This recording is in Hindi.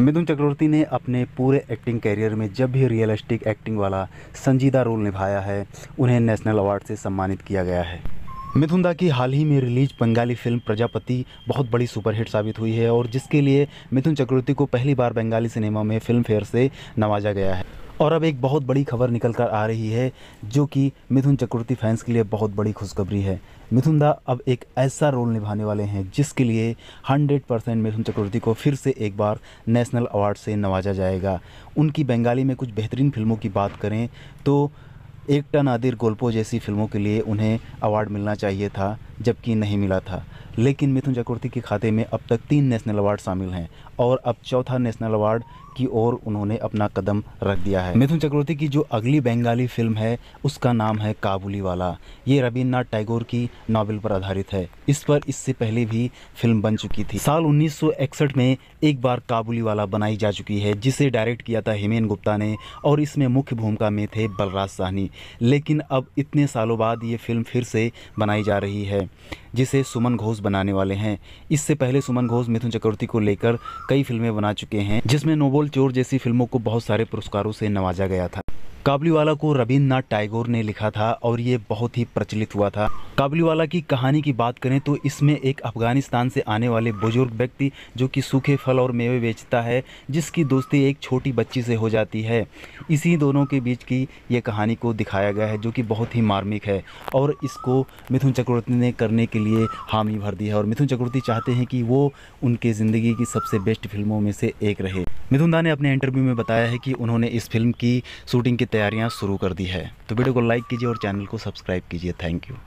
मिथुन चक्रवर्ती ने अपने पूरे एक्टिंग कैरियर में जब भी रियलिस्टिक एक्टिंग वाला संजीदा रोल निभाया है उन्हें नेशनल अवार्ड से सम्मानित किया गया है मिथुन दा की हाल ही में रिलीज बंगाली फिल्म प्रजापति बहुत बड़ी सुपरहिट साबित हुई है और जिसके लिए मिथुन चक्रवर्ती को पहली बार बंगाली सिनेमा में फिल्म फेयर से नवाजा गया है और अब एक बहुत बड़ी खबर निकल कर आ रही है जो कि मिथुन चक्रवर्ती फैंस के लिए बहुत बड़ी खुशखबरी है मिथुन दा अब एक ऐसा रोल निभाने वाले हैं जिसके लिए 100 परसेंट मिथुन चक्रवर्ती को फिर से एक बार नेशनल अवार्ड से नवाजा जाएगा उनकी बंगाली में कुछ बेहतरीन फिल्मों की बात करें तो एक टन आदिर गोल्पो जैसी फिल्मों के लिए उन्हें अवार्ड मिलना चाहिए था जबकि नहीं मिला था लेकिन मिथुन चक्रवर्ती के खाते में अब तक तीन नेशनल अवार्ड शामिल हैं और अब चौथा नेशनल अवार्ड की ओर उन्होंने अपना कदम रख दिया है मिथुन चक्रवर्ती की जो अगली बंगाली फिल्म है उसका नाम है काबुली वाला ये रविन्द्रनाथ टैगोर की नावल पर आधारित है इस पर इससे पहले भी फिल्म बन चुकी थी साल उन्नीस में एक बार काबुली वाला बनाई जा चुकी है जिसे डायरेक्ट किया था हेमेन गुप्ता ने और इसमें मुख्य भूमिका में थे बलराज साहनी लेकिन अब इतने सालों बाद ये फिल्म फिर से बनाई जा रही है जिसे सुमन घोष बनाने वाले हैं इससे पहले सुमन घोष मिथुन चक्रवर्ती को लेकर कई फिल्में बना चुके हैं जिसमें नोबोल चोर जैसी फिल्मों को बहुत सारे पुरस्कारों से नवाजा गया था काबलीवाला को रविन्द्रनाथ टैगोर ने लिखा था और ये बहुत ही प्रचलित हुआ था काबलीवाला की कहानी की बात करें तो इसमें एक अफगानिस्तान से आने वाले बुजुर्ग व्यक्ति जो कि सूखे फल और मेवे बेचता है जिसकी दोस्ती एक छोटी बच्ची से हो जाती है इसी दोनों के बीच की ये कहानी को दिखाया गया है जो कि बहुत ही मार्मिक है और इसको मिथुन चक्रवर्ती ने करने के लिए हामी भर दी है और मिथुन चक्रवर्ती चाहते हैं कि वो उनके ज़िंदगी की सबसे बेस्ट फिल्मों में से एक रहे मिथुन दा ने अपने इंटरव्यू में बताया है कि उन्होंने इस फिल्म की शूटिंग के तैयारियां शुरू कर दी है तो वीडियो को लाइक कीजिए और चैनल को सब्सक्राइब कीजिए थैंक यू